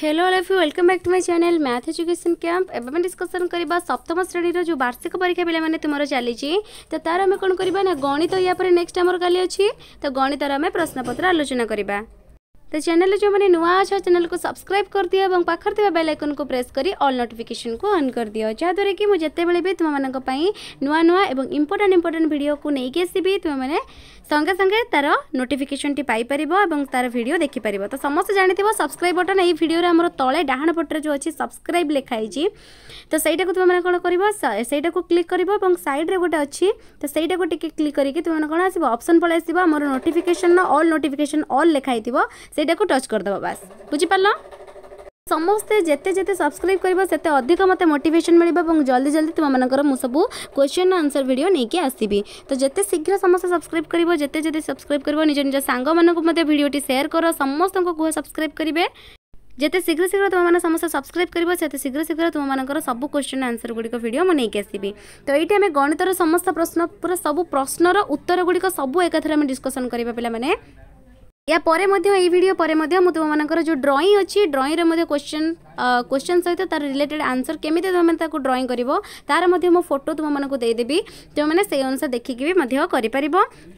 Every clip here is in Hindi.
hello love you welcome back to my channel math education camp एवं डिस्कसन करवा सप्तम श्रेणी जो वार्षिक परीक्षा पे तुम चली तो तार आम कौन करवा ना गणित या नेक्स्ट आमर का अच्छी तो गणितर आम प्रश्नपत्र आलोचना करवा तो चैनल जो मैंने नुआ अच्छा चैनल को सब्सक्राइब कर दि और पाखर थी बेल आइकन को प्रेस कर अल नोटिफिकेसन को अन् कर दि जहाँद्वारा कि मुझे भी तुम्हारे नुआ नुआ और इम्पोर्टां इम्पोर्टां भिड को लेकिन आसबि तो मैंने संगे संगे तार नोटिकेसन टी और तार भिड देखिपार तो समस्त जानी सब्सक्राइब बटन ये भिडियो आम तले डाण पटे जो अच्छी सब्सक्राइब लिखाई तो सहीटा को तुम कौन कर क्लिक कर सैड्रे गोटे अच्छी तो सहीटा को टी क्लिक करके तुम कौन आसब अपसन पलैस आम नोटिफिकेसन अल नोटिफिकेसन अल लिखाई এটাକୁ টাচ কর দবা বাস বুজি পালা সমস্ত জেতে জেতে সাবস্ক্রাইব করিব সেতে অধিক মতে মোটিভেশন মেলিবা এবং জলদি জলদি তো মানক মো সব কোশ্চেন আনসার ভিডিও নেকি আসিবি তো জেতে শীঘ্র সমস্ত সাবস্ক্রাইব করিব জেতে জেতে সাবস্ক্রাইব করিব নিজ নিজ সাঙ্গ মানক মতে ভিডিওটি শেয়ার করো সমস্ত কো গো সাবস্ক্রাইব করিবে জেতে শীঘ্র শীঘ্র তো মানা সমস্ত সাবস্ক্রাইব করিব সেতে শীঘ্র শীঘ্র তো মানক সব কোশ্চেন আনসার গুডি কা ভিডিও মনেকি আসিবি তো এইতে আমি গণিতৰ সমস্ত প্রশ্ন पुरा সব প্রশ্নৰ উত্তৰ গুডি কা সব একত্ৰে আমি ডিসকাসন কৰিব পালে মানে या परे मध्ये ए व्हिडिओ परे मध्ये मु तुमनकर जो अछि ड्रईं रे मध्ये क्वेश्चन क्वेश्चन सहित तार रिलेटेड आंसर केमी तुम ड्रईं करिवो तार मध्ये मो फोटो दे तुमको देदेवि माने से अनुसार देखि देखिक भी कर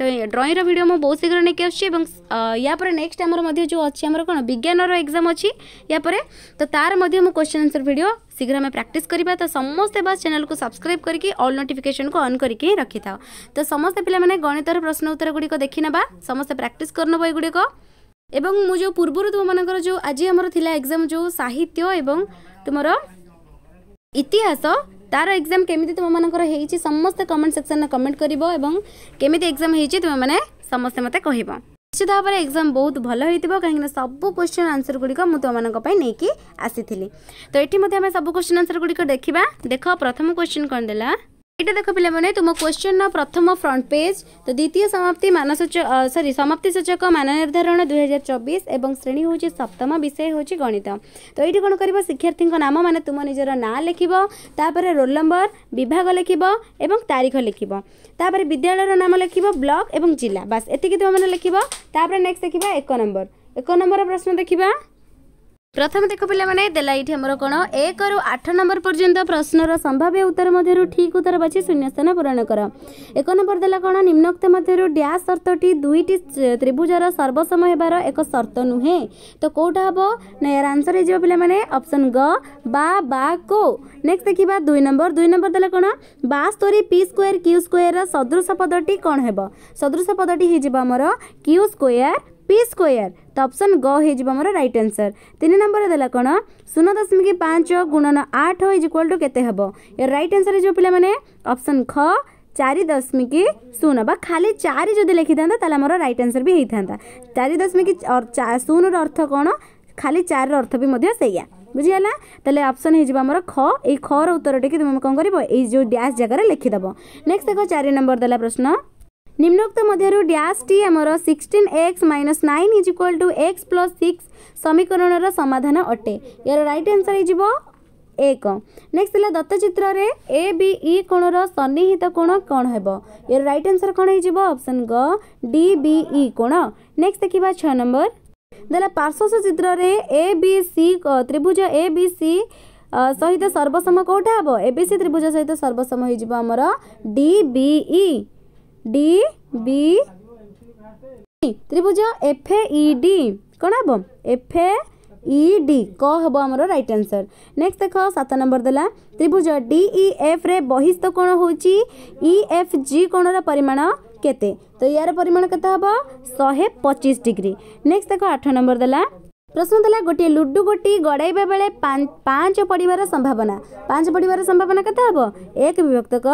तो रे व्हिडिओ मुझे बहुत शीघ्र ने के नहीं एवं या परे नेक्स्ट हमर मध्ये जो अछि हमर कोन विज्ञान रो एग्जाम अछि या परे तो तार मध्ये क्वेश्चन आंसर व्हिडिओ शीघ्र आम प्राक्ट करवा तो समस्ते बस चैनल को सब्सक्राइब करके अल नोटिफिकेसन को अन् करके रखी था तो समस्ते पाने गणितर प्रश्न उत्तर गुड़िक देखी ना समस्ते प्राक्ट करनब एगुड़िक এবং মু যে পূর্বর তোমাদের যে আজ আমার লা এক্সাম যে সাহিত্য এবং তোমার ইতিহাস তার এক্সাম কেমিতি তোমাদের হয়েছি সমস্ত কমেন্ট সেকশনে কমেন্ট করব এবং কেমিতি এক্সাম হয়েছি তোমাদের সমস্তে মতো কহব છેદા પર એક્ઝામ બહુત ભલા હઈ તીબો કહીને સબ ક્વેશ્ચન આન્સર ગુડી કો મુ તો મન કો પઈ નઈ કી આસી થીલી તો ઇટી મેથે અમે સબ ક્વેશ્ચન આન્સર ગુડી કો દેખીવા દેખો પ્રથમ ક્વેશ્ચન કર દેલા ଏଇଟା ଦେଖ ପିଲାମାନେ ତୁମ କ୍ୱେଶ୍ଚନର ପ୍ରଥମ ଫ୍ରଣ୍ଟ ପେଜ୍ ତ ଦ୍ୱିତୀୟ ସମାପ୍ତି ମାନସୂଚକ ସରି ସମାପ୍ତି ସୂଚକ ମାନ ନିର୍ଦ୍ଧାରଣ ଦୁଇହଜାର ଚବିଶ ଏବଂ ଶ୍ରେଣୀ ହେଉଛି ସପ୍ତମ ବିଷୟ ହେଉଛି ଗଣିତ ତ ଏଇଠି କ'ଣ କରିବ ଶିକ୍ଷାର୍ଥୀଙ୍କ ନାମ ମାନେ ତୁମ ନିଜର ନାଁ ଲେଖିବ ତାପରେ ରୋଲ୍ ନମ୍ବର ବିଭାଗ ଲେଖିବ ଏବଂ ତାରିଖ ଲେଖିବ ତାପରେ ବିଦ୍ୟାଳୟର ନାମ ଲେଖିବ ବ୍ଲକ୍ ଏବଂ ଜିଲ୍ଲା ବାସ୍ ଏତିକି ତୁମମାନେ ଲେଖିବ ତାପରେ ନେକ୍ସଟ ଦେଖିବା ଏକ ନମ୍ବର ଏକ ନମ୍ବର ପ୍ରଶ୍ନ ଦେଖିବା ପ୍ରଥମେ ଦେଖ ପିଲାମାନେ ଦେଲା ଏଇଠି ଆମର କ'ଣ ଏକରୁ ଆଠ ନମ୍ବର ପର୍ଯ୍ୟନ୍ତ ପ୍ରଶ୍ନର ସମ୍ଭାବ୍ୟ ଉତ୍ତର ମଧ୍ୟରୁ ଠିକ୍ ଉତ୍ତର ବାଛି ଶୂନ୍ୟସ୍ଥାନ ପୂରଣ କର ଏକ ନମ୍ବର ଦେଲା କ'ଣ ନିମ୍ନକ୍ତ ମଧ୍ୟରୁ ଡ୍ୟାସ୍ ସର୍ତ୍ତଟି ଦୁଇଟି ତ୍ରିଭୁଜର ସର୍ବସମ ହେବାର ଏକ ସର୍ତ୍ତ ନୁହେଁ ତ କେଉଁଟା ହେବ ନା ଏହାର ଆନ୍ସର୍ ହେଇଯିବ ପିଲାମାନେ ଅପସନ୍ ଗ ବା ବା କୋ ନେକ୍ସଟ ଦେଖିବା ଦୁଇ ନମ୍ବର ଦୁଇ ନମ୍ବର ଦେଲା କ'ଣ ବା ସ୍ତୋରି ପି ସ୍କୋୟାର କ୍ୟୁ ସ୍କୋୟାରର ସଦୃଶ ପଦଟି କ'ଣ ହେବ ସଦୃଶ ପଦଟି ହେଇଯିବ ଆମର କ୍ୟୁ ସ୍କୋୟାର पी स्क्वयर तो अप्सन ग हो रईट आनसर तीन नंबर देला कौन शून दशमिक पाँच गुणन आठ इज इक्वाल टू के हे रईट आनसर हो पाने अप्सन ख चारि दशमिक शून बा खाली चारि जदि लिखि था तेल रईट आंसर भी होता चारि दशमिक शून रर्थ कौन खाली चार अर्थ भी से बुझीगला तेल अप्सन होमर ख य खर टी तुम कौन कर जगह लिखिदेव नेक्स्ट देख चार नंबर देला प्रश्न ନିମ୍ନୋକ୍ତ ମଧ୍ୟରୁ ଡ୍ୟାସ୍ଟି ଆମର sixteen X minus nine is equal to X plus six ସମୀକରଣର ସମାଧାନ ଅଟେ ଏହାର ରାଇଟ୍ ଆନ୍ସର୍ ହେଇଯିବ ଏକ ନେକ୍ସଟ ହେଲା ଦତ୍ତଚିତ୍ରରେ ଏ ବି ଇ e କୋଣର ସନ୍ନିହିତ କୋଣ କ'ଣ ହେବ ଏହାର ରାଇଟ୍ ଆନ୍ସର୍ କ'ଣ ହେଇଯିବ ଅପସନ୍ ଗ ଡି ବି ଇ କୋଣ ନେକ୍ସଟ ଦେଖିବା ଛଅ ନମ୍ବର ଦେଲା ପାର୍ଶ୍ୱସ ଚିତ୍ରରେ ଏ ବି ସି ତ୍ରିଭୁଜ ଏ ବି ସି ସହିତ ସର୍ବସମ କେଉଁଟା ହେବ ଏ ବି ସି ତ୍ରିଭୁଜ ସହିତ ସର୍ବସମ ହେଇଯିବ ଆମର D B E D B ତ୍ରିଭୁଜ ଏଫ୍ ଇ ଡି କ'ଣ ହେବ ଏଫ୍ ଇ ଡି କ ହେବ ଆମର ରାଇଟ୍ ଆନ୍ସର୍ ନେକ୍ସଟ ଦେଖ ସାତ ନମ୍ବର ଦେଲା ତ୍ରିଭୁଜ ଡିଇ ଏଫ୍ରେ ବହିସ୍ଥ କୋଣ ହେଉଛି ଇ ଏଫ୍ ଜି କୋଣର ପରିମାଣ କେତେ ତ ୟାର ପରିମାଣ କେତେ ହେବ ଶହେ ପଚିଶ ଡିଗ୍ରୀ ନେକ୍ସଟ ଦେଖ ଆଠ ନମ୍ବର ଦେଲା প্রশ্ন দেলা গোটিয়ে লুডু গোটি গড়াইবা বেড়ে পাঁচ পড়িবার সম্ভাবনা পাঁচ পড়িবার সম্ভাবনা কত হব এক বিভক্তক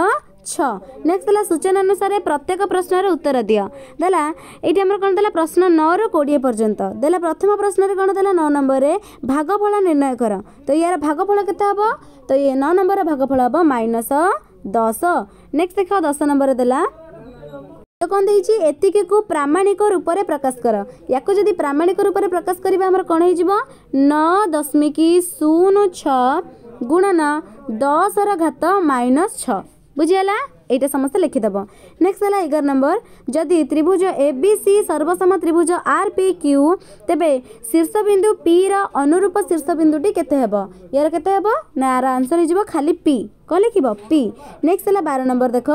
ଛଅ ନେକ୍ସଟ ଥିଲା ସୂଚନା ଅନୁସାରେ ପ୍ରତ୍ୟେକ ପ୍ରଶ୍ନର ଉତ୍ତର ଦିଅ ଦେଲା ଏଇଠି ଆମର କ'ଣ ଦେଲା ପ୍ରଶ୍ନ ନଅରୁ କୋଡ଼ିଏ ପର୍ଯ୍ୟନ୍ତ ଦେଲା ପ୍ରଥମ ପ୍ରଶ୍ନରେ କ'ଣ ଦେଲା ନଅ ନମ୍ବରରେ ଭାଗଫଳ ନିର୍ଣ୍ଣୟ କର ତ ଏହାର ଭାଗଫଳ କେତେ ହେବ ତ ଇଏ ନଅ ନମ୍ବରର ଭାଗଫଳ ହେବ ମାଇନସ ଦଶ ନେକ୍ସଟ ଦେଖ ଦଶ ନମ୍ବର ଦେଲା କ'ଣ ଦେଇଛି ଏତିକିକୁ ପ୍ରାମାଣିକ ରୂପରେ ପ୍ରକାଶ କର ୟାକୁ ଯଦି ପ୍ରାମାଣିକ ରୂପରେ ପ୍ରକାଶ କରିବା ଆମର କ'ଣ ହେଇଯିବ ନଅ ଦଶମିକ ଶୂନ ଛଅ ଗୁଣନ ଦଶର ଘାତ ମାଇନସ୍ ଛଅ बुझिला एटा समस्तै लेखिदेव नेक्स्ट होला एघार नम्बर जदि त्रिभुज ए बी सी सर्वसम त्रिभुज आर पी क्यु ते शीर्षबिन्दु पिरो अनुरूप शीर्षबिन्दुटी केते आंसर या खाली पी नन्सर है पी नेक्स्ट किखि पि नेक्सटर देख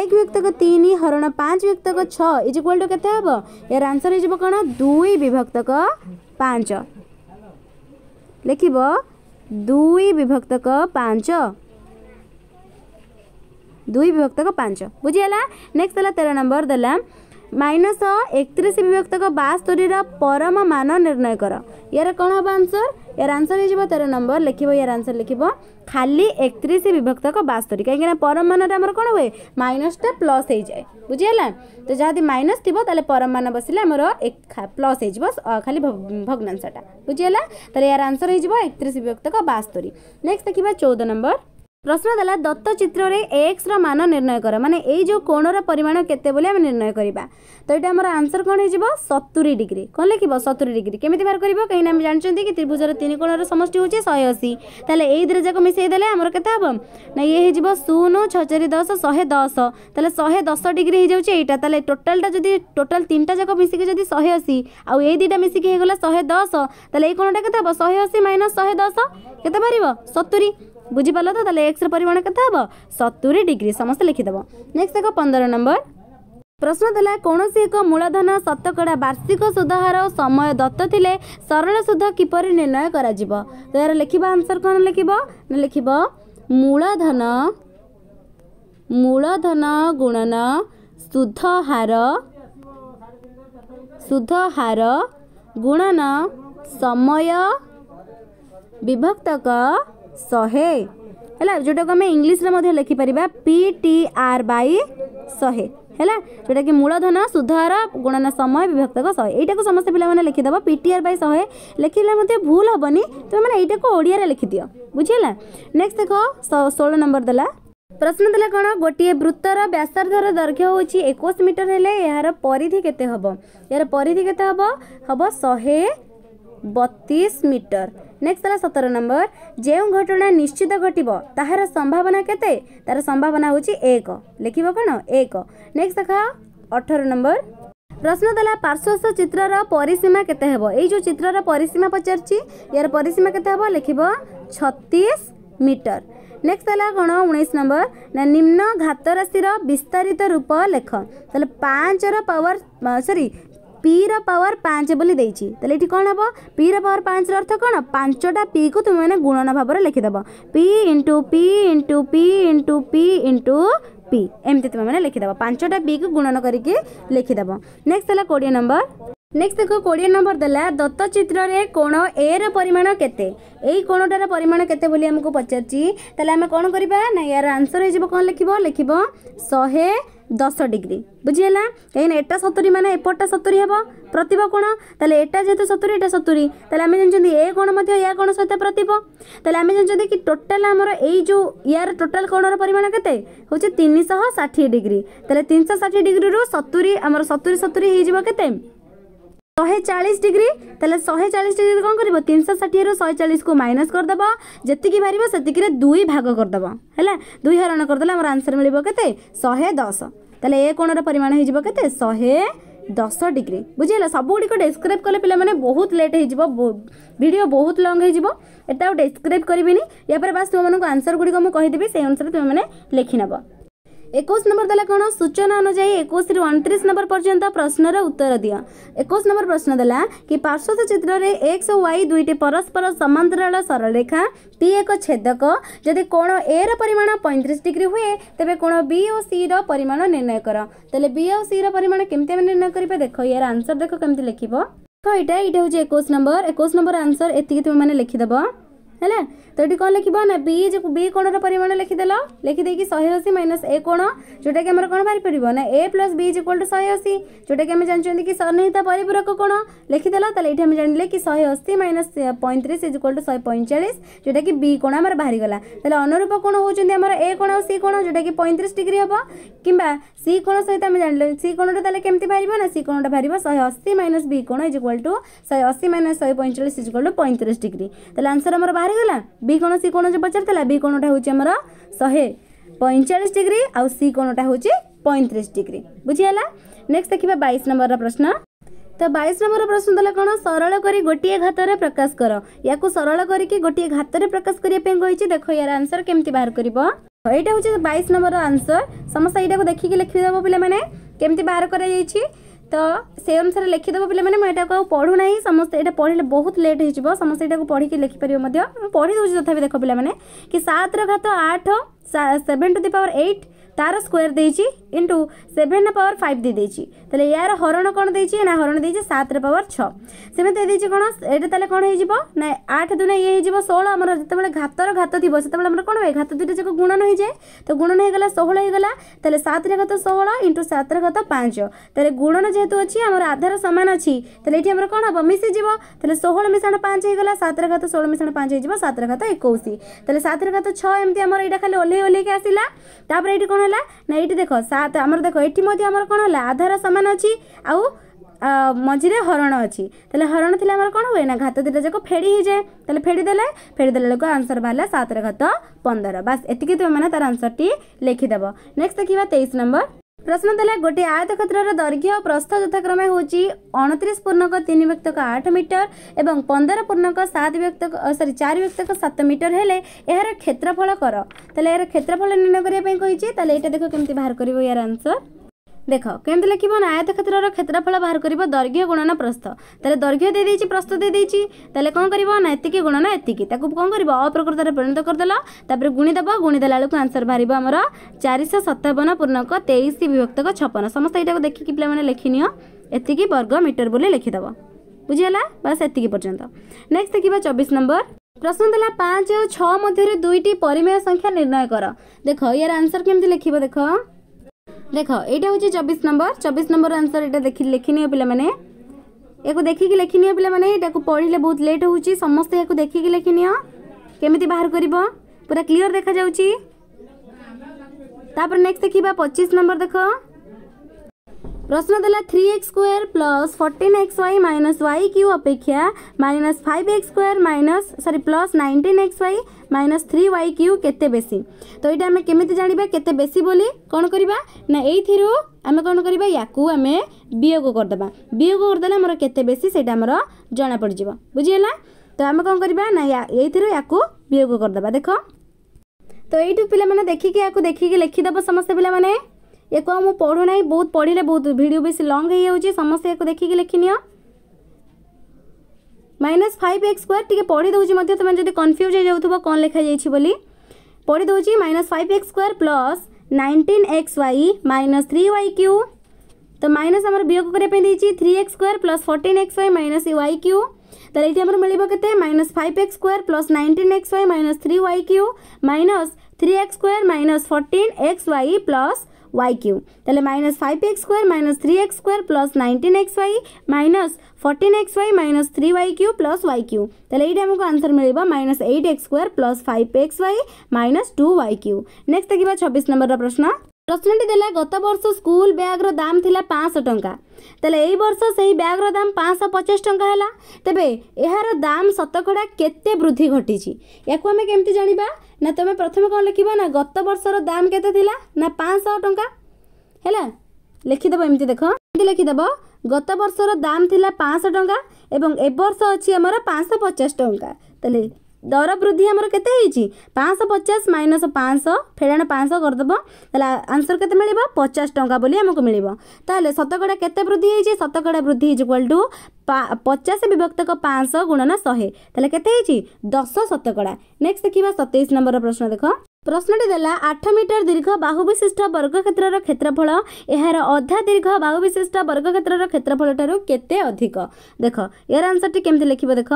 एक भक्तक तिन हर पाँच इज छल टु केत यार आंसर आन्सर है कुई विभक्त पाँच लेखि दुई विभक्त पाँच ଦୁଇ ବିଭକ୍ତକ ପାଞ୍ଚ ବୁଝିଗଲା ନେକ୍ସଟ ହେଲା ତେର ନମ୍ବର ଦେଲା ମାଇନସ୍ ଏକତିରିଶ ବିଭକ୍ତକ ବାସ୍ତୋରୀର ପରମ ମାନ ନିର୍ଣ୍ଣୟ କର ୟାର କ'ଣ ହେବ ଆନ୍ସର ୟାର ଆନ୍ସର ହେଇଯିବ ତେର ନମ୍ବର ଲେଖିବ ୟାର ଆନ୍ସର ଲେଖିବ ଖାଲି ଏକତିରିଶ ବିଭକ୍ତକ ବାସ୍ତୋରୀ କାହିଁକିନା ପରମ ମାନରେ ଆମର କ'ଣ ହୁଏ ମାଇନସ୍ଟା ପ୍ଲସ୍ ହେଇଯାଏ ବୁଝିହେଲା ତ ଯଦି ମାଇନସ୍ ଥିବ ତାହେଲେ ପରମ ମାନ ବସିଲେ ଆମର ପ୍ଲସ୍ ହେଇଯିବ ଖାଲି ଭଗ୍ନାଂଶଟା ବୁଝିହେଲା ତାହେଲେ ୟାର ଆନ୍ସର ହେଇଯିବ ଏକତିରିଶ ବିଭକ୍ତକ ବାସ୍ତୋରୀ ନେକ୍ସଟ ଦେଖିବା ଚଉଦ ନମ୍ବର প্রশ্ন দেলা দত্ত চিত্রে এক্সর মান নির্ণয় কর মানে এই যে কোণর পরিমাণ কেতে বলে আমি নির্ণয় করা তো এটা আমার আনসর কোণ হয়ে সতুরি ডিগ্রি কোণ লিখব সতুরি ডিগ্রি কেমি বার করব কিনা আমি জাঁচান কি ত্রিভুজর তিন কোণর সমষ্টি হচ্ছে শহে অশী তাহলে এই দুই যাক মিশাই দেলে আমার কেতে হব না ইয়ে হয়ে শূন্য ছচারি দশ শহে দশ তাহলে শহে দশ ডিগ্রি হয়ে যাচ্ছে এইটা তাহলে টোটালটা যদি টোটাল তিনটা যাক মিশিকি যদি শহে অশী আউ এই দুইটা মিশিকি হয়ে গলা শহে দশ তাহলে এই কোণটা কেতে হব শহে অশী মাইনস শহে দশ কেতে পারিব সতুরি ବୁଝିପାରିଲ ତ ତାହେଲେ ଏକ୍ସର ପରିମାଣ କେତେ ହେବ ସତୁରି ଡିଗ୍ରୀ ସମସ୍ତେ ଲେଖିଦେବ ନେକ୍ସଟ ଦେଖ ପନ୍ଦର ନମ୍ବର ପ୍ରଶ୍ନ ଥିଲା କୌଣସି ଏକ ମୂଳଧନ ଶତକଡ଼ା ବାର୍ଷିକ ସୁଧ ହାର ସମୟ ଦତ୍ତ ଥିଲେ ସରଳ ସୁଧ କିପରି ନିର୍ଣ୍ଣୟ କରାଯିବ ତ ଏହାର ଲେଖିବା ଆନ୍ସର୍ କ'ଣ ଲେଖିବ ନା ଲେଖିବ ମୂଳଧନ ମୂଳଧନ ଗୁଣନ ସୁଧ ହାର ସୁଧ ହାର ଗୁଣନ ସମୟ ବିଭକ୍ତକ शहे है जोटाक आम इंग्लीश्रे लिखिपर पी टी आर बै शहे है जोटा कि मूलधन सुधार गुणन समय विभक्त शहे यही समस्त पे लिखिदेव पी टी आर बै शहे लिखे भूल हेनी तुम्हें यहीटा को ओडिया लिखिदि बुझेगा नेक्स्ट देख षोल नंबर दे प्रश्न दे कौन गोटे वृत्तर व्यासार्धर दैर्घ्य हो एक मीटर हेले यार पिधि केव यार परिधि केव शहे बतीस मीटर नेक्स्ट होला सतर नम्बर जो घटना निश्चित घट्य त सम्भावना केते तार सम्भावना कन एक नेक्स्ट देख अठर नम्बर प्रश्न देला पार्श्वस्थ चित् परिसीमा केते हे यो चित्र र परिसीमा पचाछ यार परिसीमा के छ मिटर नेक्स्ट होला निम्न नम्बर निम्नघातराशि विस्तारित रूप लेख त पाँच र पावर सरी পির পাওয়ার পাঁচ বলে দিয়েছি তাহলে এটি কম হব পির পাওয়ার পাঁচর অর্থ কোণ পাঁচটা পি কু তুমি মানে গুণন ভাবে লিখিদেব P into P into P into P into P এমতি তুমি মানে লিখিদেব পাঁচটা পি কু গুণন করিকি লিখিদেব নেক্সট হল কোড়িয়ে নম্বর নেক্সট দেখো কোড়িয়ে নম্বর দেলা দত্ত চিত্রে কোণ এ র পরিমাণ কেতে এই কোণটার পরিমাণ কেতে বলে আমি পচারছি তাহলে আমি কোণ করা না ইয়ার আনসর হয়ে যাব কোণ লিখব লিখব শহে দশ ডিগ্রি বুঝিগলা কারণ এটা সতুরি মানে এপটটা সতুরি হব প্রতীব কোণ তাহলে এটা যেহেতু সতুরি এটা সতুরি তাহলে আমি জানি এ কোণ মধ্যে ইয়া কোণ সহ প্রতীব তাহলে আমি জানি কি টোটাল আমার এই যে ইয়ার টোটাল কোণর পরিমাণ কেতে হচ্ছে তিনশহ ষাঠিয়ে ডিগ্রি তাহলে তিনশহ ষাঠিয়ে ডিগ্রি সতুরি আমার সতুরি সতুরি হয়ে যাব কেতে ଶହେ ଚାଳିଶ ଡିଗ୍ରୀ ତାହେଲେ ଶହେ ଚାଳିଶ ଡିଗ୍ରୀ କ'ଣ କରିବ ତିନିଶହ ଷାଠିଏରୁ ଶହେ ଚାଳିଶକୁ ମାଇନସ୍ କରିଦେବ ଯେତିକି ବାହାରିବ ସେତିକିରେ ଦୁଇ ଭାଗ କରିଦେବ ହେଲା ଦୁଇ ହରଣ କରିଦେଲେ ଆମର ଆନ୍ସର୍ ମିଳିବ କେତେ ଶହେ ଦଶ ତାହେଲେ ଏ କୋଣର ପରିମାଣ ହେଇଯିବ କେତେ ଶହେ ଦଶ ଡିଗ୍ରୀ ବୁଝିହେଲା ସବୁଗୁଡ଼ିକ ଡେସ୍କ୍ରାଇବ୍ କଲେ ପିଲାମାନେ ବହୁତ ଲେଟ୍ ହେଇଯିବ ଭିଡ଼ିଓ ବହୁତ ଲଙ୍ଗ୍ ହେଇଯିବ ଏତେ ଆଉ ଡେସ୍କ୍ରାଇବ୍ କରିବିନି ୟା ପରେ ବାସ୍ ତୁମମାନଙ୍କୁ ଆନ୍ସର୍ ଗୁଡ଼ିକ ମୁଁ କହିଦେବି ସେଇ ଅନୁସାରେ ତୁମେମାନେ ଲେଖିନେବ ଏକୋଇଶ ନମ୍ବର ଦେଲା କ'ଣ ସୂଚନା ଅନୁଯାୟୀ ଏକୋଇଶରୁ ଅଣତିରିଶ ନମ୍ବର ପର୍ଯ୍ୟନ୍ତ ପ୍ରଶ୍ନର ଉତ୍ତର ଦିଅ ଏକୋଇଶ ନମ୍ବର ପ୍ରଶ୍ନ ଦେଲା କି ପାର୍ଶ୍ୱତ ଚିତ୍ରରେ ଏକ୍ସ ୱାଇ ଦୁଇଟି ପରସ୍ପର ସମାନ୍ତରାଳ ସରଳରେଖା ପି ଏକ ଛେଦକ ଯଦି କୋଣ ଏର ପରିମାଣ ପଇଁତିରିଶ ଡିଗ୍ରୀ ହୁଏ ତେବେ କୋଣ ବି ଓ ସିର ପରିମାଣ ନିର୍ଣ୍ଣୟ କର ତାହେଲେ ବି ଓ ସିର ପରିମାଣ କେମିତି ଆମେ ନିର୍ଣ୍ଣୟ କରିବା ଦେଖ ଏହାର ଆନ୍ସର୍ ଦେଖ କେମିତି ଲେଖିବ ଦେଖ ଏଇଟା ଏଇଟା ହେଉଛି ଏକୋଇଶ ନମ୍ବର ଏକୋଇଶ ନମ୍ବର ଆନ୍ସର୍ ଏତିକି ତୁମେମାନେ ଲେଖିଦେବ ହେଲା तो ये कौन लिखा ना बी जो बी कोणर परिमाण लिखिदेल लिखिदे शहे अशी माइनस ए कोण जोटा कि आम कौन बाहरी पड़ो ना A plus B is equal to शहे अशी जोटा कि आम जानते कि सन्निहित परिपूरक कोण लिखिदेल ये आम जानिले कि शहे अशी माइनस पैंतीस इज इक्वाल टू शहे पैंचाश जोटा कि बी कोण आम बाहरी गला अनुरूप कोण होती आम ए कोण आ सी कोण जोटा कि पैंतीस डिग्री हम कि सी कोण सहित आम जानिले सी कोणटा ताले केमती बाहर ना सी कोणटा बाहर शहे अशी माइनस बी कोण इज इक्वाल टू शहे अशी माइनस शहे पैंचाश इज इक्वाल टू पैंतीस डिग्री ताले आंसर आम बाहरी गला বি কোণ সি কোণ যে পচারিলা বি কোণটা হচ্ছে আমার শহে পঁয়চাশ ডিগ্রি আউ সি কোণটা হচ্ছে পঁয়ত্রিশ ডিগ্রি বুঝিগাল নেক্সট দেখা বাইশ নম্বর প্রশ্ন তো বাইশ নম্বর প্রশ্ন দেলা কোণ সরল করে গোটিয়ে ঘাতরে প্রকাশ কর ইয়াকু সরল করিকি গোটিয়ে ঘাতরে প্রকাশ করা কইছি দেখ ইয়ার আনসর কেমতি বাহার করিব এইটা হচ্ছে বাইশ নম্বর আনসর সমস্ত এইটা দেখিকি লিখিদেব পিলা মানে কেমতি বাহার করা যাইছি ତ ସେ ଅନୁସାରେ ଲେଖିଦେବ ପିଲାମାନେ ମୁଁ ଏଇଟାକୁ ଆଉ ପଢ଼ୁନାହିଁ ସମସ୍ତେ ଏଇଟା ପଢ଼ିଲେ ବହୁତ ଲେଟ୍ ହେଇଯିବ ସମସ୍ତେ ଏଇଟାକୁ ପଢ଼ିକି ଲେଖିପାରିବେ ମଧ୍ୟ ମୁଁ ପଢ଼ି ଦେଉଛି ତଥାପି ଦେଖ ପିଲାମାନେ କି ସାତର ଘାତ ଆଠ seven to the power eight তার স্কোয়ার দিয়েছি ইন্টু সেভেন পাওয়ার ফাইভ দিয়ে দিয়েছি তাহলে ইয়ার হরণ কোণ দিয়েছি না হরণ দিয়েছি সাতরে পাওয়ার ছ সেমিতি দিয়েছি কোণ এটা তাহলে কোণ হয়ে যাব না আঠ দুনে ইয়ে হয়ে যাব ষোল আমার যেতবে ঘাতর ঘাত থাকবে সেতবে আমার কোণ হয় ঘাত দুইটা যাক গুণন হয়ে যায় তো গুণন হয়ে গেল ষোহল হয়ে গেল তাহলে সাতরে ঘাত ষোহল ইন্টু সাতরে ঘাত পাঁচ তাহলে গুণন যেহেতু অছি আমার আধার সমান অছি তাহলে এটি আমার কোণ হব মিশিযোগ তাহলে ষোহল মিশ্রণ পাঁচ হয়ে গেল সাতরে ঘাত ষোহল মিশ্রণ পাঁচ হয়ে যাব সাতরে ঘাত একুশ তাহলে সাতরে ঘাত ছ এমতি আমার এটা খালি ওহ্লাই ওহ্লাইকি আসলা তাপরে এটি কোণ ହେଲା ନା ଏଇଠି ଦେଖ ସାତ ଆମର ଦେଖ ଏଠି ମଧ୍ୟ ଆମର କ'ଣ ହେଲା ଆଧାର ସମାନ ଅଛି ଆଉ ମଝିରେ ହରଣ ଅଛି ତାହେଲେ ହରଣ ଥିଲେ ଆମର କ'ଣ ହୁଏ ନା ଘାତ ଦୁଇଟା ଯାକ ଫେଡ଼ି ହେଇଯାଏ ତାହେଲେ ଫେଡ଼ିଦେଲେ ଫେଡ଼ିଦେଲା ଲୋକ ଆନ୍ସର୍ ବାହାରିଲା ସାତର ଘାତ ପନ୍ଦର ବାସ୍ ଏତିକି ତୁମେମାନେ ତା'ର ଆନ୍ସର୍ଟି ଲେଖିଦେବ ନେକ୍ସଟ ଦେଖିବା ତେଇଶ ନମ୍ବର ପ୍ରଶ୍ନ ଥିଲା ଗୋଟିଏ ଆୟତ କ୍ଷେତ୍ରର ଦୈର୍ଘ୍ୟ ପ୍ରସ୍ତ ଯଥାକ୍ରମେ ହେଉଛି ଅଣତିରିଶ ପୂର୍ଣ୍ଣକ ତିନି ବ୍ୟକ୍ତକ ଆଠ ମିଟର ଏବଂ ପନ୍ଦର ପୂର୍ଣ୍ଣକ ସାତ ବ୍ୟକ୍ତ ସରି ଚାରି ବ୍ୟକ୍ତକ ସାତ ମିଟର ହେଲେ ଏହାର କ୍ଷେତ୍ରଫଳ କର ତାହେଲେ ଏହାର କ୍ଷେତ୍ରଫଳ ନିର୍ଣ୍ଣୟ କରିବା ପାଇଁ କହିଛି ତାହେଲେ ଏଇଟା ଦେଖ କେମିତି ବାହାର କରିବ ଏହାର ଆନ୍ସର देखो देखि लेख्यो नयात क्षेत्र र क्षेत्रफल दर्घ्य दर्घ्य तले दे बाह्र दर्गीय गुणन प्रस्तुत तर्घय्य प्रस्तुत दिइले कहाँ नैतिकीय गुणन यतिकि कहाँ कि अप्रकृत परिणत गरिदेलापर गुणी दोब गुणिदेला बल आन्सर आंसर अब हमरा 457 पूर्णक तेइस विभक्त छपन समस्तै एटाको देखि कि पले माने लेखिनियो यतिकि वर्ग मीटर बोले लेखि दबो बुझिहेला बस पर्यंत नेक्स्ट ने 24 नंबर प्रश्न दला 5 और 6 मध्ये रे दुईटी परिमेय संख्या निर्णय कर देखो यार आंसर के लेखि देखो ख एटा चबिस नम्बर चबिस नम्बर आन्सर एटा लेखियो पिनेको देखिक लेखियो पिटा पढि बहुत लेट हुन्छ समस्तै या देखिक लेखियो के पूरा क्लियर देखाऊ नेक्स्ट देखा पच्चिस नम्बर देख પ્રશ્ન દેલા three X square plus fourteen X Y minus Y Q અપેક્ષા minus five X square minus sorry plus nineteen X Y minus three Y Q কেতে বেশি তো এইটা আমি কেমিতি জাঁয়া কেতে বেশি বলে কোণ করা না এইথির আমি কোণ করা ইয়াকু আমি বিয়োগ করদেবা বিয়োগ করদেলে আমার কেতে বেশি সেটা আমার জনা পড়িযোগ বুঝিগাল তো আমি কোণ করা না এইথির ইয়াকু বিয়োগ করদেবা দেখ তো এইটু পিলা মানে দেখিকি ইয়াকু দেখিকি লিখিদেব সমস্ত পিলা মানে एक आ पढ़ुना बहुत पढ़ने बहुत भिड बे लंग हो समस्या को देखिक लिखिनि माइनस फाइव एक्स स्क्वयर टी पढ़ी दूँ मत तुम जब कन्फ्यूज हो जाऊ कौन लिखाई बोली पढ़ी दूँ minus five X square plus nineteen X Y minus three Y Q तो माइनस आम वियोग करने three X square plus fourteen X Y minus Y Q तो ये आम मिले के minus five X square plus nineteen X Y minus three Y Q minus three X square minus fourteen X Y plus Y Q तेल minus five X square minus three X square plus nineteen X Y minus fourteen X Y minus three Y Q plus Y Q तो ये आमको आंसर मिल minus eight X square plus five X Y minus two Y Q next देखा छब्बीस नंबर प्रश्न प्रश्नटी देखा गत बर्ष स्कूल ब्याग्र दाम थी पाँच टाँह তাহলে এই বর্ষ সেই ব্যাগ্র দাম পাঁচশো পচাশ টঙ্কা হল তবে এর দাম শতকড়া কেতে বৃদ্ধি ঘটিছি এক আমি কমিটি জাঁবা না তুমি প্রথমে কম লিখব না গত বর্ষর দাম কেতে লা না পাঁচশো টঙ্কা হল লিখিদেব এমতি দেখ এমনি লিখিদেব গত বর্ষর দাম লা পাঁচশো টঙ্কা এবং এবর্ষ বর্ষ অছি আমার পাঁচশহ পচাশ টঙ্কা তাহলে ଦର ବୃଦ୍ଧି ଆମର କେତେ ହେଇଛି ପାଞ୍ଚଶହ ପଚାଶ ମାଇନସ୍ ପାଞ୍ଚଶହ ଫେଡ଼ାଣ ପାଞ୍ଚଶହ କରିଦେବ ତାହେଲେ ଆନ୍ସର୍ କେତେ ମିଳିବ ପଚାଶ ଟଙ୍କା ବୋଲି ଆମକୁ ମିଳିବ ତାହେଲେ ଶତକଡ଼ା କେତେ ବୃଦ୍ଧି ହେଇଛି ଶତକଡ଼ା ବୃଦ୍ଧି ଇଜ୍ ଇକ୍ୱାଲ୍ ଟୁ ପଚାଶ ବିଭକ୍ତକ ପାଞ୍ଚଶହ ଗୁଣନ ଶହେ ତାହେଲେ କେତେ ହେଇଛି ଦଶ ଶତକଡ଼ା ନେକ୍ସଟ ଦେଖିବା ସତେଇଶ ନମ୍ବର ପ୍ରଶ୍ନ ଦେଖ ପ୍ରଶ୍ନଟି ଦେଲା ଆଠ ମିଟର ଦୀର୍ଘ ବାହୁ ବିଶିଷ୍ଟ ବର୍ଗକ୍ଷେତ୍ରର କ୍ଷେତ୍ରଫଳ ଏହାର ଅଧା ଦୀର୍ଘ ବାହୁ ବିଶିଷ୍ଟ ବର୍ଗକ୍ଷେତ୍ରର କ୍ଷେତ୍ରଫଳଠାରୁ କେତେ ଅଧିକ ଦେଖ ଏହାର ଆନ୍ସରଟି କେମିତି ଲେଖିବ ଦେଖ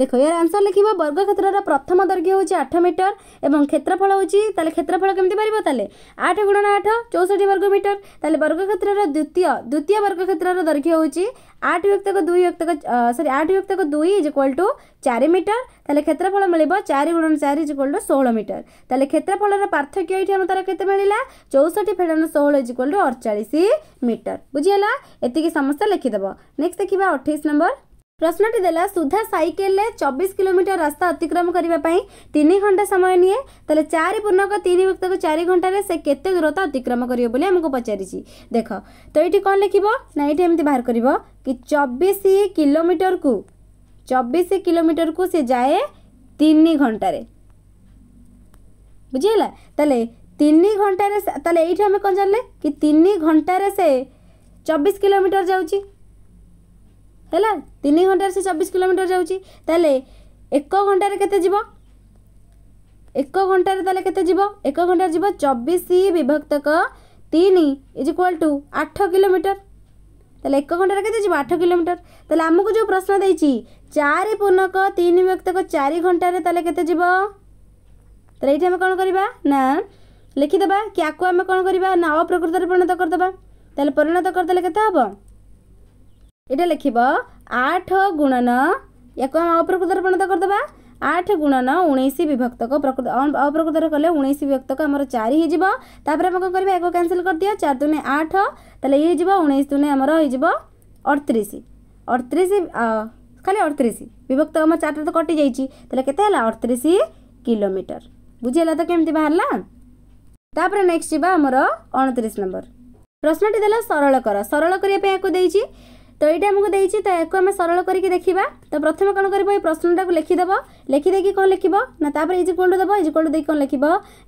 দেখো এর আনসর লিখব বর্গক্ষেত্রর প্রথম দৈর্ঘ্য হচ্ছে আঠ মিটর এবং ক্ষেত্রফল হচ্ছে তাহলে ক্ষেত্রফল কেমি পাব তাহলে আঠ গুণন আঠ চৌষঠি বর্গ মিটর তাহলে বর্গক্ষেত্রর দ্বিতীয় দ্বিতীয় বর্গক্ষেত্রর দৈর্ঘ্য হচ্ছে আঠ বিভক্তক দুই বিভক্তক সরি আঠ বিভক্তক দুই ইজ ইকুয়াল টু চারি মিটর তাহলে ক্ষেত্রফল মিলব চারি গুণন চারি ইজ ইকুয়াল টু ষোল মিটর তাহলে ক্ষেত্রফলর পার্থক্য এটি আমার তার কেতে মিলা চৌষঠি ফেডন ষোহল ইজ ইকুয়াল টু অড়চাশ মিটর বুঝিগাল এতিকি সমস্ত লিখিদেব নেক্সট দেখা অঠেইশ নম্বর प्रश्न दे सुधा सैकेल चबीश किलोमीटर रास्ता अतिक्रम करने घंटा समय निए तो चार पूर्णक तीन व्यक्ति को चार घंटा से केत दूर अतिक्रम कर पचारि देख तो ये कौन लिख ना ये एमती बाहर कर चबीश कोमीटर को चबीश कोमीटर को सी जाए तीन घंटार बुझेगा तेन घंटे ये कौन जान कि तीन घंटे से चबीश कोमीटर जा ହେଲା ତିନି ଘଣ୍ଟାରେ ସେ ଚବିଶ କିଲୋମିଟର ଯାଉଛି ତାହେଲେ ଏକ ଘଣ୍ଟାରେ କେତେ ଯିବ ଏକ ଘଣ୍ଟାରେ ତାହେଲେ କେତେ ଯିବ ଏକ ଘଣ୍ଟାରେ ଯିବ ଚବିଶ ବିଭକ୍ତକ ତିନି ଇଜ୍ ଇକ୍ୱାଲ୍ ଟୁ ଆଠ କିଲୋମିଟର ତାହେଲେ ଏକ ଘଣ୍ଟାରେ କେତେ ଯିବ ଆଠ କିଲୋମିଟର ତାହେଲେ ଆମକୁ ଯେଉଁ ପ୍ରଶ୍ନ ଦେଇଛି ଚାରି ପୂର୍ଣ୍ଣକ ତିନି ବିଭକ୍ତକ ଚାରି ଘଣ୍ଟାରେ ତାହେଲେ କେତେ ଯିବ ତାହେଲେ ଏଇଠି ଆମେ କ'ଣ କରିବା ନା ଲେଖିଦେବା କି ଆକୁ ଆମେ କ'ଣ କରିବା ନା ଅପ୍ରକୃତରେ ପରିଣତ କରିଦେବା ତାହେଲେ ପରିଣତ କରିଦେଲେ କେତେ ହେବ ଏଇଟା ଲେଖିବ ଆଠ ଗୁଣନ ୟାକୁ ଆମେ ଅପ୍ରକୃତରେ ପରିଣତ କରିଦେବା ଆଠ ଗୁଣନ ଉଣେଇଶ ବିଭକ୍ତକ ପ୍ରକୃତ ଅପ୍ରକୃତରେ କଲେ ଉଣେଇଶ ବିଭକ୍ତକ ଆମର ଚାରି ହେଇଯିବ ତାପରେ ଆମେ କ'ଣ କରିବା ଏହାକୁ କ୍ୟାନସଲ୍ କରିଦିଅ ଚାରି ଦୁନେ ଆଠ ତାହେଲେ ଇଏ ହେଇଯିବ ଉଣେଇଶ ଦୁନେ ଆମର ହେଇଯିବ ଅଠତିରିଶ ଅଠତିରିଶ ଖାଲି ଅଠତିରିଶ ବିଭକ୍ତ ଆମ ଚାରିଟା ତ କଟିଯାଇଛି ତାହେଲେ କେତେ ହେଲା ଅଠତିରିଶ କିଲୋମିଟର ବୁଝିହେଲା ତ କେମିତି ବାହାରିଲା ତାପରେ ନେକ୍ସଟ ଯିବା ଆମର ଅଣତିରିଶ ନମ୍ବର ପ୍ରଶ୍ନଟି ଦେଲା ସରଳ କର ସରଳ କରିବା ପାଇଁ ଏହାକୁ ଦେଇଛି তো এইটা আমাকে দিয়েছি তো একু আমি সরল করিকি দেখিবা তো প্রথমে কোণ করব এই প্রশ্নটাকে লিখিদেব লিখি দেখি কোণ লিখব না তাপরে ইজিকোল টু দেব ইজিকোল টু দেখি কোণ লিখব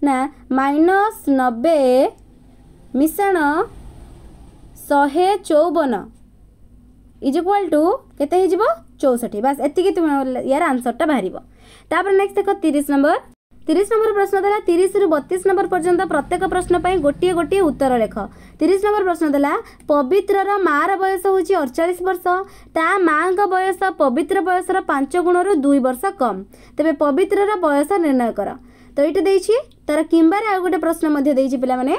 না মাইনস নবে মিশ্রণ ଶହେ ଚଉବନ ଇଜ୍ ଇକ୍ୱାଲ୍ ଟୁ କେତେ ହେଇଯିବ ଚଉଷଠି ବାସ୍ ଏତିକି ତୁମ ୟାର ଆନ୍ସର୍ଟା ବାହାରିବ ତାପରେ ନେକ୍ସଟ ଦେଖ ତିରିଶ ନମ୍ବର ତିରିଶ ନମ୍ବର ପ୍ରଶ୍ନ ଦେଲା ତିରିଶରୁ ବତିଶ ନମ୍ବର ପର୍ଯ୍ୟନ୍ତ ପ୍ରତ୍ୟେକ ପ୍ରଶ୍ନ ପାଇଁ ଗୋଟିଏ ଗୋଟିଏ ଉତ୍ତର ଲେଖ ତିରିଶ ନମ୍ବର ପ୍ରଶ୍ନ ଦେଲା ପବିତ୍ରର ମାଆର ବୟସ ହେଉଛି ଅଡ଼ଚାଳିଶ ବର୍ଷ ତା ମାଆଙ୍କ ବୟସ ପବିତ୍ର ବୟସର ପାଞ୍ଚ ଗୁଣରୁ ଦୁଇ ବର୍ଷ କମ୍ ତେବେ ପବିତ୍ରର ବୟସ ନିର୍ଣ୍ଣୟ କର ତ ଏଇଟା ଦେଇଛି ତାର କିମ୍ବାରେ ଆଉ ଗୋଟେ ପ୍ରଶ୍ନ ମଧ୍ୟ ଦେଇଛି ପିଲାମାନେ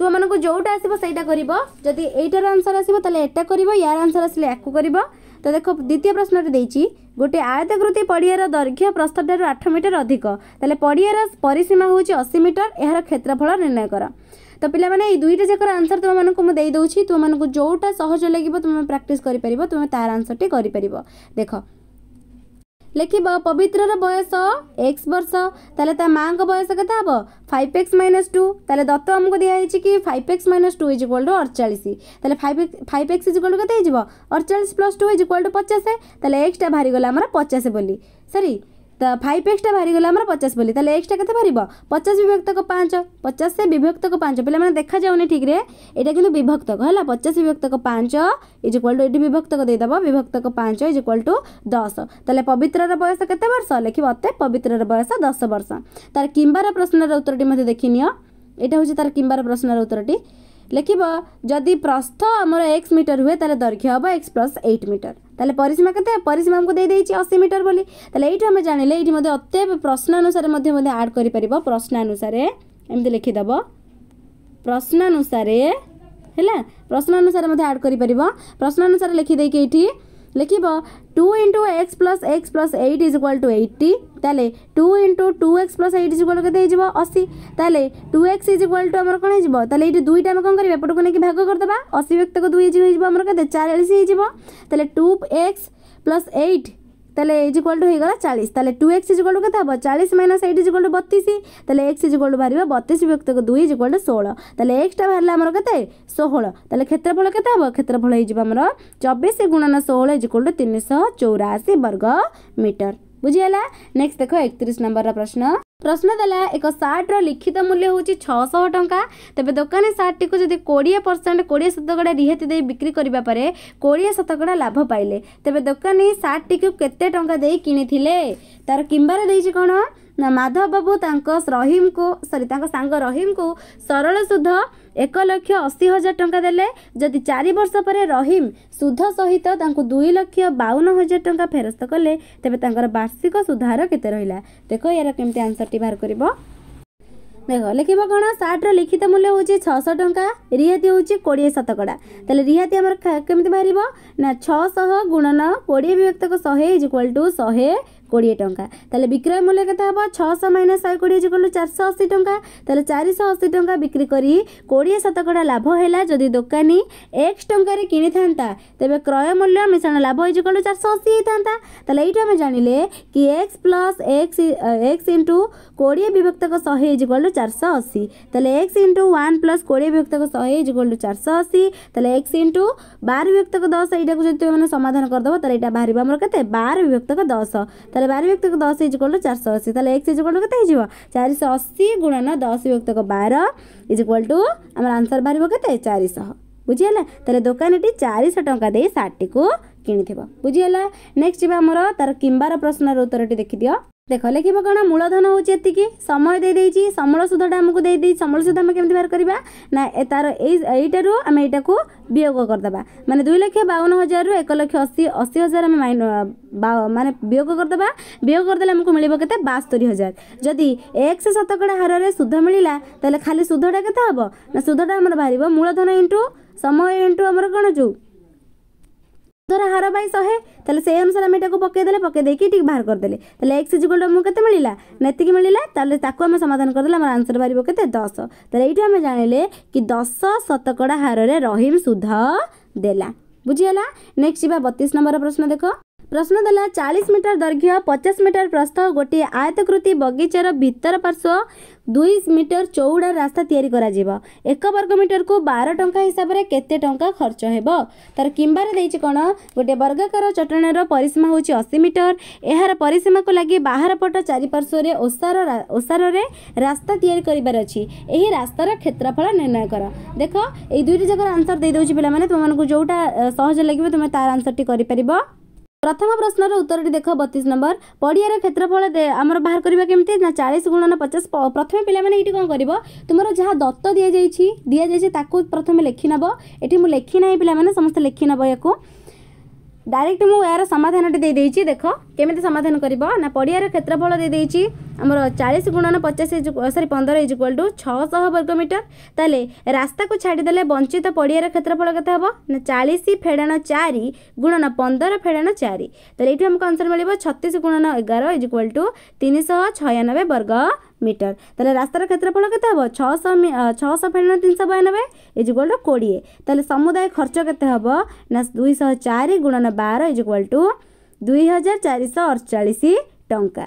ତୁମମାନଙ୍କୁ ଯେଉଁଟା ଆସିବ ସେଇଟା କରିବ ଯଦି ଏଇଟାର ଆନ୍ସର୍ ଆସିବ ତାହେଲେ ଏଇଟା କରିବ ୟାର ଆନ୍ସର୍ ଆସିଲେ ୟାକୁ କରିବ ତ ଦେଖ ଦ୍ୱିତୀୟ ପ୍ରଶ୍ନରେ ଦେଇଛି ଗୋଟିଏ ଆୟତାକୃତି ପଡ଼ିଆର ଦୈର୍ଘ୍ୟ ପ୍ରସ୍ଥଠାରୁ ଆଠ ମିଟର ଅଧିକ ତାହେଲେ ପଡ଼ିଆର ପରିସୀମା ହେଉଛି ଅଶୀ ମିଟର ଏହାର କ୍ଷେତ୍ରଫଳ ନିର୍ଣ୍ଣୟ କର ତ ପିଲାମାନେ ଏଇ ଦୁଇଟା ଯାକର ଆନ୍ସର୍ ତୁମମାନଙ୍କୁ ମୁଁ ଦେଇଦେଉଛି ତୁମମାନଙ୍କୁ ଯେଉଁଟା ସହଜ ଲାଗିବ ତୁମେ ପ୍ରାକ୍ଟିସ୍ କରିପାରିବ ତୁମେ ତାର ଆନ୍ସର୍ଟି କରିପାରିବ ଦେଖ लिखिब पवित्र बयस एक्स माँ का बयस के फाइव एक्स माइनस टू तेल दत्त आमको दिखाई कि five X minus two is equal to अड़चाश तेल five X is equal to कैसे अड़चाश plus two is equal to पचास तेल एक्सटा बाहरी गला पचास बोली सरी त फाइभ एक्सटा बाहिला पचास बोली एक्सटा केत भारिक पचास विभक्त पाँच पचास विभक्त पाँच पहिला देखा ठिकै एटा कि विभक्त होला पचास विभक्त पाँच इज इक्वा टु ए विभक्त दिदेब विभक्त पाँच इज इक्वाल टु दस त पवित्र र बयस केते वर्ष लेखि अते पवित्र र बयस दस वर्ष तार कम्बार प्रश्नर उत्तर मती देखिनिय एटा तार कम्बार प्रश्नर उत्तर ଲେଖିବ ଯଦି ପ୍ରସ୍ଥ ଆମର ଏକ୍ସ ମିଟର ହୁଏ ତାହେଲେ ଦୈର୍ଘ୍ୟ ହେବ ଏକ୍ସ ପ୍ଲସ୍ ଏଇଟ୍ ମିଟର ତାହେଲେ ପରିସୀମା କେତେ ପରିସୀମା ଆମକୁ ଦେଇଦେଇଛି ଅଶୀ ମିଟର ବୋଲି ତାହେଲେ ଏଇଠୁ ଆମେ ଜାଣିଲେ ଏଇଠି ମଧ୍ୟ ଅତ୍ୟବ ପ୍ରଶ୍ନାନୁସାରେ ମଧ୍ୟ ମଧ୍ୟ ଆଡ଼୍ କରିପାରିବ ପ୍ରଶ୍ନାନୁସାରେ ଏମିତି ଲେଖିଦେବ ପ୍ରଶ୍ନାନୁସାରେ ହେଲା ପ୍ରଶ୍ନାନୁସାରେ ମଧ୍ୟ ଆଡ଼୍ କରିପାରିବ ପ୍ରଶ୍ନାନୁସାରେ ଲେଖିଦେଇକି ଏଇଠି লিখব two into X plus X plus eight is equal to eighty তাহলে two into two X plus eight is equal কেতে হয়ে অশী তাহলে two X is equal to আমার কোণ হয়ে তাহলে এইটি দুইটা আমি কম করবে এপটকু নাকি ভাগ করদেবা অশী ব্যক্তক দুই হয়ে আমার কেতে চারিশ হয়ে তাহলে টু এক্স প্লস এইট তাহলে ইজ ইকুয়াল টু হয়ে গলা চাশ তাহলে two X is equal to কত হব চাশ minus eight is equal to বতিশ তাহলে এক্স ইজ ইকুয়াল টু বাহার বতিশ বিভক্তক দুই ইজ ইকুয়াল টু ষোল তাহলে এক্সটা বাহারা আমার কত ষোহল তাহলে ক্ষেত্রফল কত হব ক্ষেত্রফল হয়ে যাব আমার চবিশ গুণন ষোহল ইজ ইকুয়াল টু তিনশহ চৌরাশি বর্গ মিটর বুঝিগাল নেক্সট দেখ একত্রিশ নম্বর প্রশ্ন ପ୍ରଶ୍ନ ଦେଲା ଏକ ସାର୍ଟର ଲିଖିତ ମୂଲ୍ୟ ହେଉଛି ଛଅଶହ ଟଙ୍କା ତେବେ ଦୋକାନୀ ସାର୍ଟଟିକୁ ଯଦି କୋଡ଼ିଏ ପରସେଣ୍ଟ କୋଡ଼ିଏ ଶତକଡ଼ା ରିହାତି ଦେଇ ବିକ୍ରି କରିବା ପରେ କୋଡ଼ିଏ ଶତକଡ଼ା ଲାଭ ପାଇଲେ ତେବେ ଦୋକାନୀ ସାର୍ଟଟିକୁ କେତେ ଟଙ୍କା ଦେଇ କିଣିଥିଲେ ତା'ର କିମ୍ବାରେ ଦେଇଛି କ'ଣ ନା ମାଧବ ବାବୁ ତାଙ୍କ ରହିମକୁ ସରି ତାଙ୍କ ସାଙ୍ଗ ରହିମକୁ ସରଳ ସୁଧ ଏକ ଲକ୍ଷ ଅଶୀ ହଜାର ଟଙ୍କା ଦେଲେ ଯଦି ଚାରି ବର୍ଷ ପରେ ରହିମ ସୁଧ ସହିତ ତାଙ୍କୁ ଦୁଇ ଲକ୍ଷ ବାଉନ ହଜାର ଟଙ୍କା ଫେରସ୍ତ କଲେ ତେବେ ତାଙ୍କର ବାର୍ଷିକ ସୁଧାର କେତେ ରହିଲା ଦେଖ ଏହାର କେମିତି ଆନ୍ସରଟି ବାହାର କରିବ ଦେଖ ଲେଖିବ କ'ଣ ସାର୍ଟର ଲିଖିତ ମୂଲ୍ୟ ହେଉଛି ଛଅଶହ ଟଙ୍କା ରିହାତି ହେଉଛି କୋଡ଼ିଏ ଶତକଡ଼ା ତାହେଲେ ରିହାତି ଆମର କେମିତି ବାହାରିବ ନା ଛଅଶହ ଗୁଣନ କୋଡ଼ିଏ ବିଭକ୍ତକୁ ଶହେ ଇଜ୍ ଇକ୍ୱାଲ୍ ଟୁ ଶହେ কোড়িয়ে টঙ্কা তাহলে বিক্রয় মূল্য কেতে হব ছশো মাইনস শহে কোড়িয়ে যোগ কলু চারশো অশী টঙ্কা তাহলে চারিশহ অশী টঙ্কা বিক্রি করে কোড়িয়ে শতকড়া লাভ হেলা যদি দোকানী এক্স টঙ্কার কিনি থাকা তবে ক্রয় মূল্য মিশ্রণ লাভ ইজ কলু চারশো অশী হয়ে থাকা তাহলে এইটা আমি জাঁলে কি X plus X X into কোড়িয়ে বিভক্তক শহে ইজ কলু চারশো অশী তাহলে এক্স ইন্টু ওয়ান প্লস কোড়িয়ে বিভক্তক শহে ইজ কলু চারশো অশী তাহলে এক্স ইন্টু বার বিভক্তক দশ এইটাকে যদি তুমি সমাধান করেদেব তাহলে এটা বাহার আমার কেতে বার বিভক্তক দশ তাহলে त बार व्यक्तिक दस इज्वाल टारिश असी तिज्वल कति चारि असी गुणन दस व्यक्तिक बार इजक्वाल टु आम आन्सर बाह्र केत चारिश दे तोानीटी चारिश टाइ सठी किनिथ्यो बुझिहालेक्स्ट जो अब तारम्बार प्रश्न र उत्तर देखिदियो ଦେଖ ଲେଖିବ କ'ଣ ମୂଳଧନ ହେଉଛି ଏତିକି ସମୟ ଦେଇଦେଇଛି ସମ୍ବଳ ସୁଧଟା ଆମକୁ ଦେଇଦେଇ ସମ୍ବଳ ସୁଧ ଆମେ କେମିତି ବାହାର କରିବା ନା ତା'ର ଏଇ ଏଇଟାରୁ ଆମେ ଏଇଟାକୁ ବିୟୋଗ କରିଦେବା ମାନେ ଦୁଇ ଲକ୍ଷ ବାଉନ ହଜାରରୁ ଏକ ଲକ୍ଷ ଅଶୀ ଅଶୀ ହଜାର ଆମେ ମାଇନ ମାନେ ବିୟୋଗ କରିଦେବା ବିୟୋଗ କରିଦେଲେ ଆମକୁ ମିଳିବ କେତେ ବାସ୍ତରୀ ହଜାର ଯଦି ଏକଶହ ଶତକଡ଼ା ହାରରେ ସୁଧ ମିଳିଲା ତାହେଲେ ଖାଲି ସୁଧଟା କେତେ ହେବ ନା ସୁଧଟା ଆମର ବାହାରିବ ମୂଳଧନ ଇଣ୍ଟୁ ସମୟ ଇଣ୍ଟୁ ଆମର କ'ଣ ଯେଉଁ ଧର ହାର ପାଇଁ ଶହେ ତାହେଲେ ସେଇ ଅନୁସାରେ ଆମେ ଏଟାକୁ ପକାଇଦେଲେ ପକାଇ ଦେଇକି ଟିକେ ବାହାର କରିଦେଲେ ତାହେଲେ ଏକ୍ସ ଇଜିକ୍ୱାଲ୍ ଆମକୁ କେତେ ମିଳିଲା ନା ଏତିକି ମିଳିଲା ତାହେଲେ ତାକୁ ଆମେ ସମାଧାନ କରିଦେଲେ ଆମର ଆନ୍ସର ବାହାରିବ କେତେ ଦଶ ତାହେଲେ ଏଇଠୁ ଆମେ ଜାଣିଲେ କି ଦଶ ଶତକଡ଼ା ହାରରେ ରହିମ ସୁଧ ଦେଲା ବୁଝିଗଲା ନେକ୍ସଟ ଯିବା ବତିଶ ନମ୍ବର ପ୍ରଶ୍ନ ଦେଖ ପ୍ରଶ୍ନ ଦେଲା ଚାଳିଶ ମିଟର ଦୈର୍ଘ୍ୟ ପଚାଶ ମିଟର ପ୍ରସ୍ଥ ଗୋଟିଏ ଆୟତକୃତି ବଗିଚାର ଭିତର ପାର୍ଶ୍ୱ ଦୁଇ ମିଟର ଚଉଡ଼ା ରାସ୍ତା ତିଆରି କରାଯିବ ଏକ ବର୍ଗ ମିଟରକୁ ବାର ଟଙ୍କା ହିସାବରେ କେତେ ଟଙ୍କା ଖର୍ଚ୍ଚ ହେବ ତା'ର କିମ୍ବାରେ ଦେଇଛି କ'ଣ ଗୋଟିଏ ବର୍ଗାକାର ଚଟାଣର ପରିସୀମା ହେଉଛି ଅଶୀ ମିଟର ଏହାର ପରିସୀମାକୁ ଲାଗି ବାହାର ପଟ ଚାରିପାର୍ଶ୍ୱରେ ଓସାର ଓସାରରେ ରାସ୍ତା ତିଆରି କରିବାର ଅଛି ଏହି ରାସ୍ତାର କ୍ଷେତ୍ରଫଳ ନିର୍ଣ୍ଣୟ କର ଦେଖ ଏଇ ଦୁଇଟି ଯାକର ଆନ୍ସର ଦେଇଦେଉଛି ପିଲାମାନେ ତୁମମାନଙ୍କୁ ଯେଉଁଟା ସହଜ ଲାଗିବ ତୁମେ ତା'ର ଆନ୍ସରଟି କରିପାରିବ ପ୍ରଥମ ପ୍ରଶ୍ନର ଉତ୍ତରଟି ଦେଖ ବତିଶ ନମ୍ବର ପଡ଼ିଆର କ୍ଷେତ୍ରଫଳ ଆମର ବାହାର କରିବା କେମିତି ନା ଚାଳିଶ ଗୁଣନ ପଚାଶ ପ୍ରଥମେ ପିଲାମାନେ ଏଇଠି କ'ଣ କରିବ ତୁମର ଯାହା ଦତ୍ତ ଦିଆଯାଇଛି ଦିଆଯାଇଛି ତାକୁ ପ୍ରଥମେ ଲେଖିନେବ ଏଠି ମୁଁ ଲେଖି ନାହିଁ ପିଲାମାନେ ସମସ୍ତେ ଲେଖିନେବ ୟାକୁ ଡାଇରେକ୍ଟ ମୁଁ ଏହାର ସମାଧାନଟି ଦେଇଦେଇଛି ଦେଖ केमि समाधान पडियर क्षेत्रफल दे अब चाहिँ गुणन पचास इज सरी पन्ध्र इज इक्वाल टु छ वर्ग मिटर तस्ताको छाडिदे वञ्चित परियर क्षेत्रफल केत हे निस फेडाण चारि गुणन पन्ध्र फेडाण चारि एउटा अन्सर मियो छ गुणन एघार इज इक्वल टु तिन शयानब्बे वर्ग मिटर क्षेत्रफल के हो छ फेडा बयानब्बे इज इक्वाल टु समुदाय खर्च केते हे दुईश चारि गुणन बार इज ଦୁଇ ହଜାର ଚାରିଶହ ଅଡ଼ଚାଳିଶ ଟଙ୍କା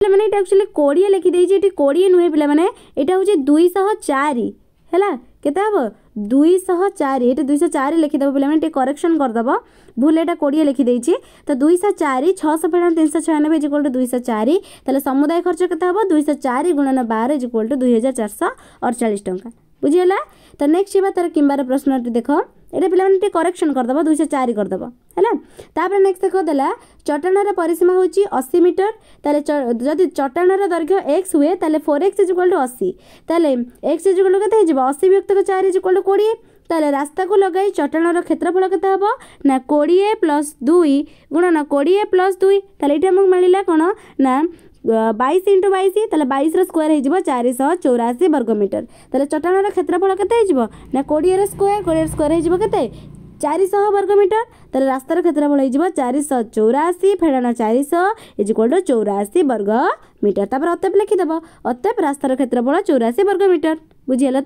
ପିଲାମାନେ ଏଇଟା ଆକ୍ଚୁଆଲି କୋଡ଼ିଏ ଲେଖିଦେଇଛି ଏଠି କୋଡ଼ିଏ ନୁହେଁ ପିଲାମାନେ ଏଇଟା ହେଉଛି ଦୁଇଶହ ଚାରି ହେଲା କେତେ ହେବ ଦୁଇଶହ ଚାରି ଏଇଟା ଦୁଇଶହ ଚାରି ଲେଖିଦେବ ପିଲାମାନେ ଟିକେ କରେକ୍ସନ୍ କରିଦେବ ଭୁଲ ଏଇଟା କୋଡ଼ିଏ ଲେଖିଦେଇଛି ତ ଦୁଇଶହ ଚାରି ଛଅଶହ ଫେଡ଼ାଣ ତିନିଶହ ଛୟାନବେ ଇଜ୍ ଇକ୍ୱାଲ୍ ଟୁ ଦୁଇଶହ ଚାରି ତାହେଲେ ସମୁଦାୟ ଖର୍ଚ୍ଚ କେତେ ହେବ ଦୁଇଶହ ଚାରି ଗୁଣନ ବାର ଇଜ୍ ଇକ୍ୱାଲ୍ ଟୁ ଦୁଇ ହଜାର ଚାରିଶହ ଅଡ଼ଚାଳିଶ ଟଙ୍କା বুঝিগলা তো নেক্সট যা তার কিম্বার প্রশ্নটি দেখ এটা পিলামানে টিকে করেকশন করদেব দুইশহ চারি করদেব ହେଲା ତାପରେ ନେକ୍ସଟ ଦେଖିଦେଲା ଚଟାଣର ପରିସୀମା ହେଉଛି ଅଶୀ ମିଟର ତାହେଲେ ଯଦି ଚଟାଣର ଦୈର୍ଘ୍ୟ ଏକ୍ସ ହୁଏ ତାହେଲେ ଫୋର୍ ଏକ୍ସ ଇଜ୍ ଟୁ ଅଶୀ ତାହେଲେ ଏକ୍ସ ଇଜ୍ ଟୁ କେତେ ହେଇଯିବ ଅଶୀ ବିଭକ୍ତକ ଚାରି ଇଜ୍ ଟୁ କୋଡ଼ିଏ ତାହେଲେ ରାସ୍ତାକୁ ଲଗାଇ ଚଟାଣର କ୍ଷେତ୍ରଫଳ କେତେ ହେବ ନା କୋଡ଼ିଏ ପ୍ଲସ୍ ଦୁଇ ଗୁଣନ କୋଡ଼ିଏ ପ୍ଲସ୍ ଦୁଇ ତାହେଲେ ଏଇଠି ଆମକୁ ମିଳିଲା କ'ଣ ନା बइस इन्टु बइस त बइस र स्क्यर है चारि चौराशी वर्गमिटर तटाण र क्षेत्रफल केत हैजा न कोडिएर स्क्वे स्क्वेयर हैजो केते चारि वर्गमिटर त रातार क्षेत्रफल होइन चारि चौराशी फेडाण चारिज टु चौराशी वर्ग मिटर तपाईँले अतेप लेखिदेव अतेप रास्तार क्षेत्रफल चौराशी वर्गमिटर बुझिहाल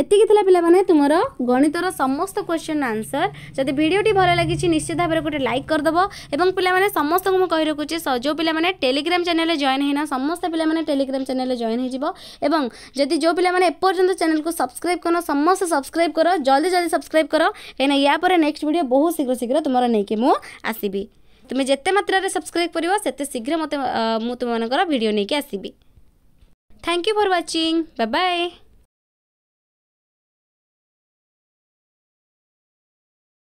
ଏତିକି ଥିଲା ପିଲାମାନେ ତୁମର ଗଣିତର ସମସ୍ତ କ୍ୱେଶ୍ଚନ୍ ଆନ୍ସର ଯଦି ଭିଡ଼ିଓଟି ଭଲ ଲାଗିଛି ନିଶ୍ଚିତ ଭାବରେ ଗୋଟେ ଲାଇକ୍ କରିଦେବ ଏବଂ ପିଲାମାନେ ସମସ୍ତଙ୍କୁ ମୁଁ କହି ରଖୁଛି ଯେଉଁ ପିଲାମାନେ ଟେଲିଗ୍ରାମ ଚ୍ୟାନେଲରେ ଜଏନ୍ ହେଇନା ସମସ୍ତ ପିଲାମାନେ ଟେଲିଗ୍ରାମ ଚ୍ୟାନେଲରେ ଜଏନ୍ ହେଇଯିବ ଏବଂ ଯଦି ଯେଉଁ ପିଲାମାନେ ଏପର୍ଯ୍ୟନ୍ତ ଚ୍ୟାନେଲକୁ ସବସ୍କ୍ରାଇବ୍ କର ସମସ୍ତେ ସବସ୍କ୍ରାଇବ୍ କର ଜଲ୍ଦି ଜଲ୍ଦି ସବସ୍କ୍ରାଇବ୍ କର କାହିଁକିନା ୟା ପରେ ନେକ୍ସଟ ଭିଡ଼ିଓ ବହୁତ ଶୀଘ୍ର ଶୀଘ୍ର ତୁମର ନେଇକି ମୁଁ ଆସିବି ତୁମେ ଯେତେ ମାତ୍ରାରେ ସବସ୍କ୍ରାଇବ୍ କରିବ ସେତେ ଶୀଘ୍ର ମୋତେ ମୁଁ ତୁମମାନଙ୍କର ଭିଡ଼ିଓ ନେଇକି ଆସିବି thank you for watching bye